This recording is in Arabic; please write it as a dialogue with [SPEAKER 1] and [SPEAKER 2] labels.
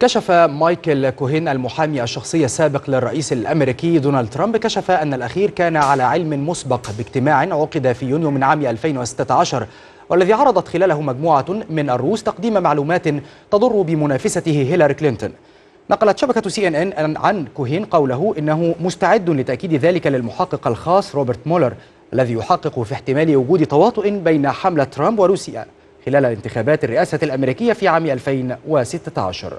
[SPEAKER 1] كشف مايكل كوهين المحامي الشخصي السابق للرئيس الأمريكي دونالد ترامب كشف أن الأخير كان على علم مسبق باجتماع عقد في يونيو من عام 2016 والذي عرضت خلاله مجموعة من الروس تقديم معلومات تضر بمنافسته هيلاري كلينتون نقلت شبكة سي ان ان عن كوهين قوله انه مستعد لتأكيد ذلك للمحقق الخاص روبرت مولر الذي يحقق في احتمال وجود تواطؤ بين حملة ترامب وروسيا خلال انتخابات الرئاسة الأمريكية في عام 2016